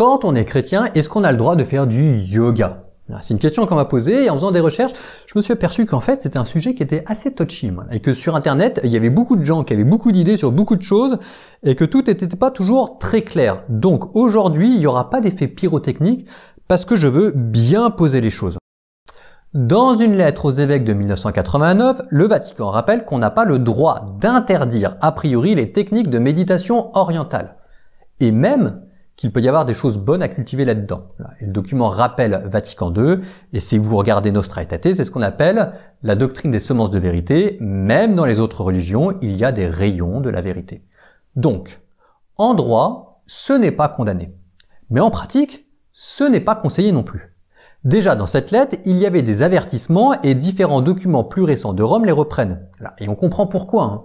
Quand on est chrétien, est-ce qu'on a le droit de faire du yoga c'est une question qu'on m'a posée et en faisant des recherches, je me suis aperçu qu'en fait c'était un sujet qui était assez touchy et que sur internet il y avait beaucoup de gens qui avaient beaucoup d'idées sur beaucoup de choses et que tout n'était pas toujours très clair. Donc aujourd'hui il n'y aura pas d'effet pyrotechnique parce que je veux bien poser les choses. Dans une lettre aux évêques de 1989, le Vatican rappelle qu'on n'a pas le droit d'interdire a priori les techniques de méditation orientale. Et même qu'il peut y avoir des choses bonnes à cultiver là-dedans. Le document rappelle Vatican II, et si vous regardez Nostra Aetate, c'est ce qu'on appelle la doctrine des semences de vérité. Même dans les autres religions, il y a des rayons de la vérité. Donc, en droit, ce n'est pas condamné. Mais en pratique, ce n'est pas conseillé non plus. Déjà dans cette lettre, il y avait des avertissements et différents documents plus récents de Rome les reprennent. Et on comprend pourquoi. Hein.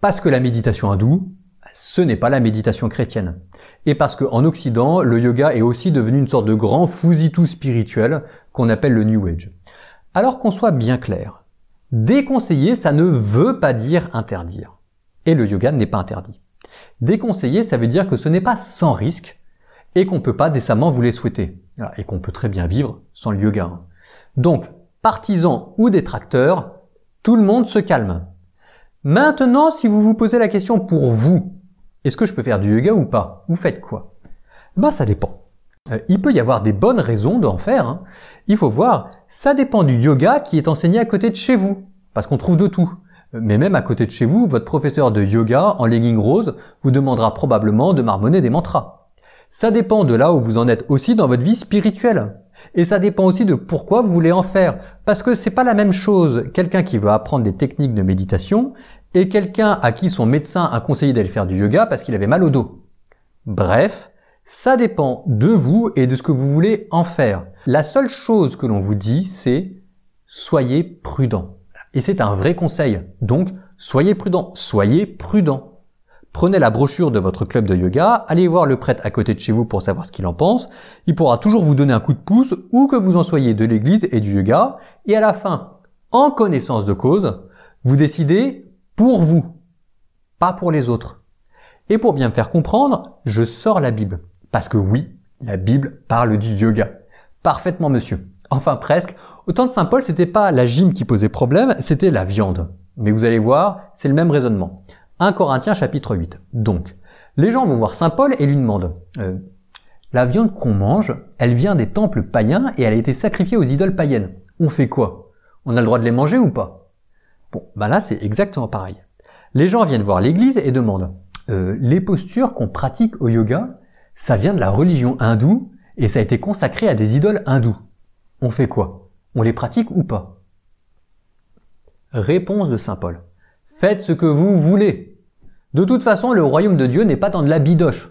Parce que la méditation hindoue, ce n'est pas la méditation chrétienne. Et parce qu'en Occident, le yoga est aussi devenu une sorte de grand fousitou spirituel qu'on appelle le New Age. Alors qu'on soit bien clair, déconseiller, ça ne veut pas dire interdire. Et le yoga n'est pas interdit. Déconseiller, ça veut dire que ce n'est pas sans risque et qu'on ne peut pas décemment vous les souhaiter. Ah, et qu'on peut très bien vivre sans le yoga. Hein. Donc, partisans ou détracteurs, tout le monde se calme. Maintenant, si vous vous posez la question pour vous, est-ce que je peux faire du yoga ou pas Vous faites quoi ben, ça dépend. Euh, il peut y avoir des bonnes raisons d'en faire. Hein. Il faut voir, ça dépend du yoga qui est enseigné à côté de chez vous, parce qu'on trouve de tout. Mais même à côté de chez vous, votre professeur de yoga en legging rose vous demandera probablement de marmonner des mantras. Ça dépend de là où vous en êtes aussi dans votre vie spirituelle. Et ça dépend aussi de pourquoi vous voulez en faire. Parce que c'est pas la même chose quelqu'un qui veut apprendre des techniques de méditation et quelqu'un à qui son médecin a conseillé d'aller faire du yoga parce qu'il avait mal au dos. Bref, ça dépend de vous et de ce que vous voulez en faire. La seule chose que l'on vous dit, c'est soyez prudent. Et c'est un vrai conseil. Donc, soyez prudent, soyez prudent. Prenez la brochure de votre club de yoga, allez voir le prêtre à côté de chez vous pour savoir ce qu'il en pense. Il pourra toujours vous donner un coup de pouce ou que vous en soyez de l'église et du yoga. Et à la fin, en connaissance de cause, vous décidez pour vous, pas pour les autres. Et pour bien me faire comprendre, je sors la Bible. Parce que oui, la Bible parle du yoga. Parfaitement, monsieur. Enfin presque. Au temps de Saint Paul, c'était pas la gym qui posait problème, c'était la viande. Mais vous allez voir, c'est le même raisonnement. 1 Corinthiens chapitre 8. Donc, les gens vont voir Saint Paul et lui demandent euh, La viande qu'on mange, elle vient des temples païens et elle a été sacrifiée aux idoles païennes. On fait quoi On a le droit de les manger ou pas Bon, ben là c'est exactement pareil. Les gens viennent voir l'église et demandent euh, les postures qu'on pratique au yoga, ça vient de la religion hindoue et ça a été consacré à des idoles hindoues. On fait quoi On les pratique ou pas Réponse de saint Paul. Faites ce que vous voulez. De toute façon, le royaume de Dieu n'est pas dans de la bidoche.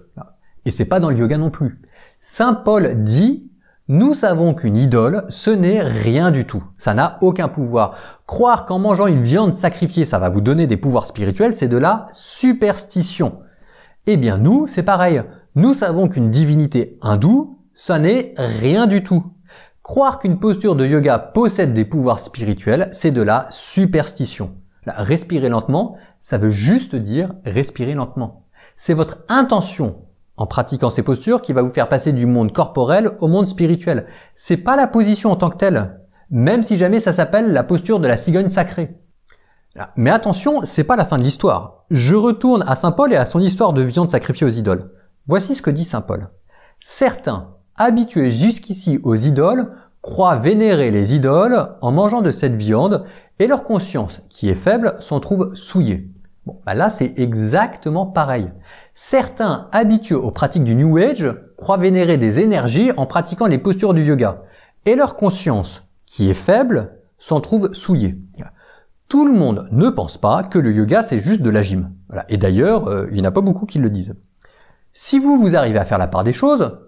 Et c'est pas dans le yoga non plus. Saint Paul dit nous savons qu'une idole, ce n'est rien du tout. Ça n'a aucun pouvoir. Croire qu'en mangeant une viande sacrifiée, ça va vous donner des pouvoirs spirituels, c'est de la superstition. Eh bien nous, c'est pareil. Nous savons qu'une divinité hindoue, ça n'est rien du tout. Croire qu'une posture de yoga possède des pouvoirs spirituels, c'est de la superstition. respirer lentement, ça veut juste dire respirer lentement. C'est votre intention en pratiquant ces postures qui va vous faire passer du monde corporel au monde spirituel. C'est pas la position en tant que telle, même si jamais ça s'appelle la posture de la cigogne sacrée. Mais attention, c'est pas la fin de l'histoire. Je retourne à saint Paul et à son histoire de viande sacrifiée aux idoles. Voici ce que dit saint Paul. Certains, habitués jusqu'ici aux idoles, croient vénérer les idoles en mangeant de cette viande et leur conscience, qui est faible, s'en trouve souillée. Bon, bah là, c'est exactement pareil. Certains habitués aux pratiques du New Age croient vénérer des énergies en pratiquant les postures du yoga. Et leur conscience, qui est faible, s'en trouve souillée. Tout le monde ne pense pas que le yoga, c'est juste de la gym. Et d'ailleurs, euh, il n'y en a pas beaucoup qui le disent. Si vous, vous arrivez à faire la part des choses,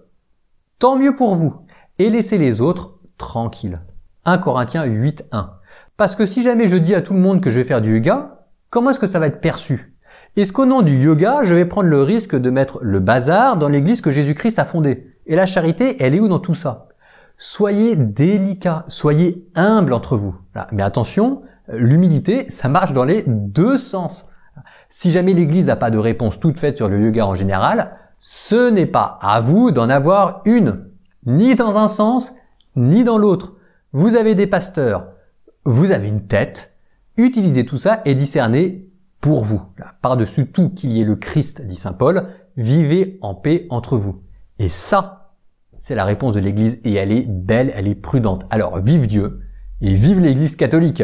tant mieux pour vous. Et laissez les autres tranquilles. 1 Corinthiens 8.1. Parce que si jamais je dis à tout le monde que je vais faire du yoga, comment est-ce que ça va être perçu Est-ce qu'au nom du yoga, je vais prendre le risque de mettre le bazar dans l'église que Jésus-Christ a fondée Et la charité, elle est où dans tout ça Soyez délicat, soyez humble entre vous. Mais attention, l'humilité, ça marche dans les deux sens. Si jamais l'église n'a pas de réponse toute faite sur le yoga en général, ce n'est pas à vous d'en avoir une, ni dans un sens, ni dans l'autre. Vous avez des pasteurs, vous avez une tête, Utilisez tout ça et discernez pour vous. Par-dessus tout qu'il y ait le Christ, dit Saint Paul, vivez en paix entre vous. Et ça, c'est la réponse de l'Église et elle est belle, elle est prudente. Alors vive Dieu et vive l'Église catholique.